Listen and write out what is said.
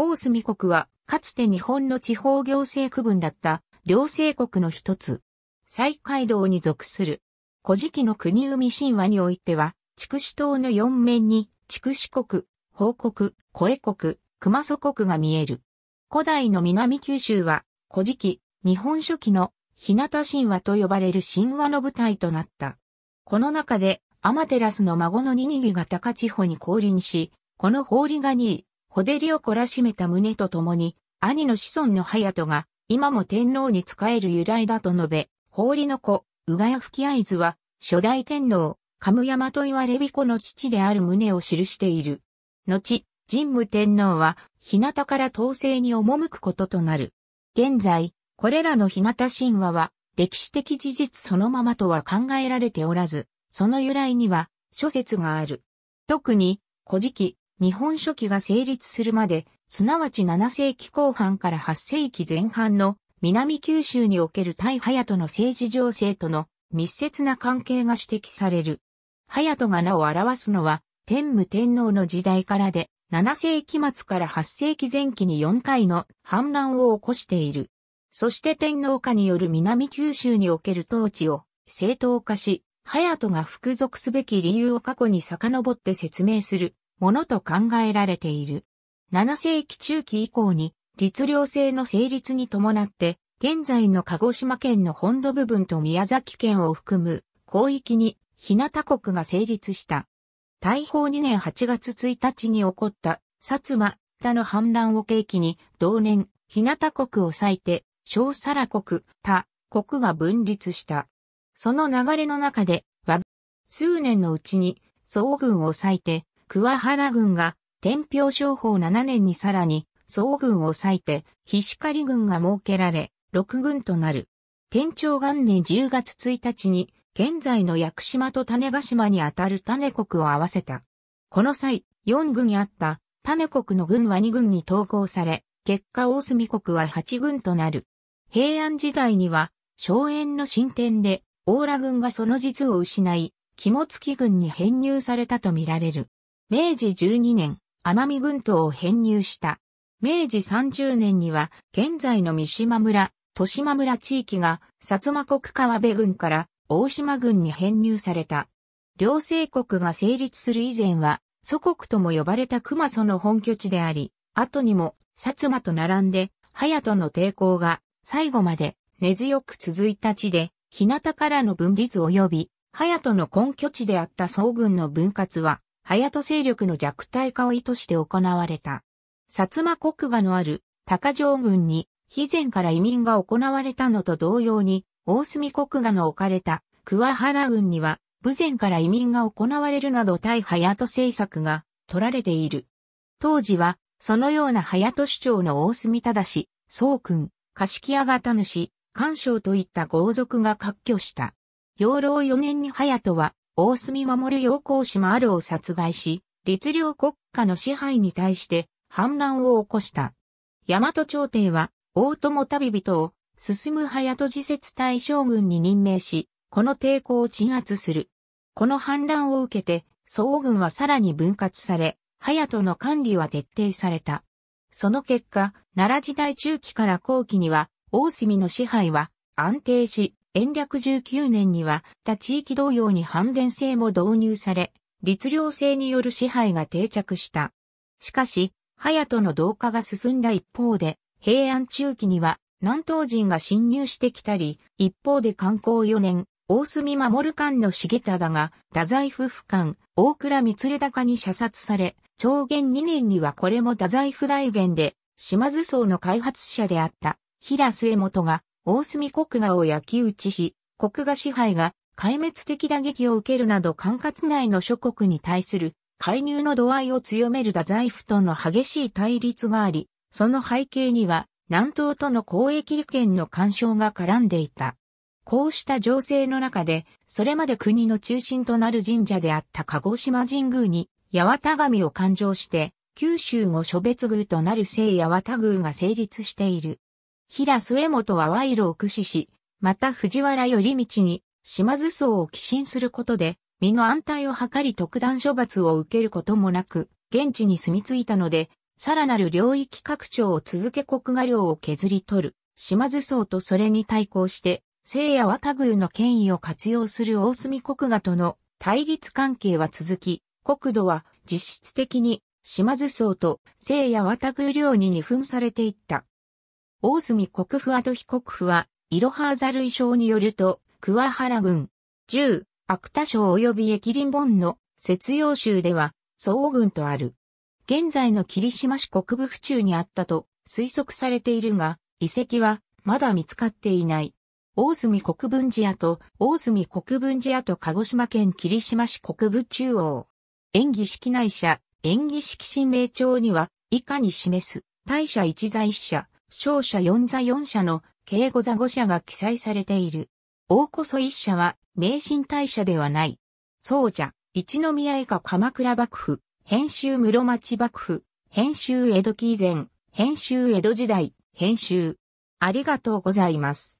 大隅国は、かつて日本の地方行政区分だった、両政国の一つ。西海道に属する。古事記の国生神話においては、筑紫島の四面に、筑紫国、報国、小江国、熊祖国が見える。古代の南九州は、古事記、日本書紀の、日向神話と呼ばれる神話の舞台となった。この中で、アマテラスの孫のニニギが高千穂に降臨し、この氷が。リガほでりを懲らしめた旨とともに、兄の子孫の隼人が、今も天皇に仕える由来だと述べ、法理の子、宇賀谷吹合図は、初代天皇、神山と言われび子の父である旨を記している。後、神武天皇は、日向から統制に赴くこととなる。現在、これらの日向神話は、歴史的事実そのままとは考えられておらず、その由来には諸説がある。特に、古事記、日本書紀が成立するまで、すなわち7世紀後半から8世紀前半の南九州における対早人の政治情勢との密接な関係が指摘される。早人が名を表すのは、天武天皇の時代からで、7世紀末から8世紀前期に4回の反乱を起こしている。そして天皇下による南九州における統治を正当化し、早人が服属すべき理由を過去に遡って説明するものと考えられている。7世紀中期以降に、律令制の成立に伴って、現在の鹿児島県の本土部分と宮崎県を含む広域に日向国が成立した。大法2年8月1日に起こった薩摩田の反乱を契機に同年日向国を割いて小皿国他国が分立した。その流れの中で和数年のうちに総軍を割いて桑原軍が天平商法7年にさらに総軍を割いて、菱狩軍が設けられ、6軍となる。天長元年10月1日に、現在の屋久島と種ヶ島にあたる種国を合わせた。この際、4軍にあった種国の軍は2軍に統合され、結果大隅国は8軍となる。平安時代には、荘園の進展で、オーラ軍がその実を失い、肝付軍に編入されたとみられる。明治12年、奄美群島を編入した。明治30年には、現在の三島村、豊島村地域が、薩摩国川辺郡から大島郡に編入された。両政国が成立する以前は、祖国とも呼ばれた熊祖の本拠地であり、後にも、薩摩と並んで、隼人の抵抗が、最後まで根強く続いた地で、日向からの分離図及び、隼人の根拠地であった総軍の分割は、隼人勢力の弱体化を意図して行われた。薩摩国がのある高城軍に肥前から移民が行われたのと同様に、大隅国がの置かれた桑原軍には、武前から移民が行われるなど対隼人政策が取られている。当時は、そのようなやと主張の大隅忠、宗君、木屋型主、官将といった豪族が割拠した。養老4年にやとは、大隅守陽光島あるを殺害し、律令国家の支配に対して反乱を起こした。大和朝廷は、大友旅人を、進む早戸自節大将軍に任命し、この抵抗を鎮圧する。この反乱を受けて、総軍はさらに分割され、隼人の管理は徹底された。その結果、奈良時代中期から後期には、大隅の支配は安定し、延暦19年には他地域同様に反電制も導入され、律令制による支配が定着した。しかし、隼人の同化が進んだ一方で、平安中期には南東人が侵入してきたり、一方で観光4年、大隅守官の重忠が、太宰府府官、大倉光高に射殺され、長元2年にはこれも太宰府大元で、島津荘の開発者であった、平末元が大隅国画を焼き打ちし、国画支配が壊滅的打撃を受けるなど管轄内の諸国に対する介入の度合いを強める太宰府との激しい対立があり、その背景には南東との交易利権の干渉が絡んでいた。こうした情勢の中で、それまで国の中心となる神社であった鹿児島神宮に、八幡神を勘定して、九州後諸別宮となる聖八幡宮が成立している。平末元は賄賂を駆使し、また藤原頼道に島津荘を寄進することで、身の安泰を図り特段処罰を受けることもなく、現地に住み着いたので、さらなる領域拡張を続け国画領を削り取る、島津荘とそれに対抗して、聖夜綿田宮の権威を活用する大隅国画との対立関係は続き、国土は実質的に島津荘と聖夜綿田宮領に二分されていった。大隅国府跡被告府は、イロハーザ類章によると、桑原郡、十、芥田省及び駅林本の節陽州では、総軍とある。現在の霧島市国部府中にあったと推測されているが、遺跡はまだ見つかっていない。大隅国分寺と大隅国分寺と鹿児島県霧島市国部中央。演技式内社、演技式新名帳には、以下に示す、大社一在社、勝者四座四社の敬語座五社が記載されている。大こそ一社は、名神大社ではない。じゃ、一宮以下鎌倉幕府、編集室町幕府、編集江戸期以前、編集江戸時代、編集。ありがとうございます。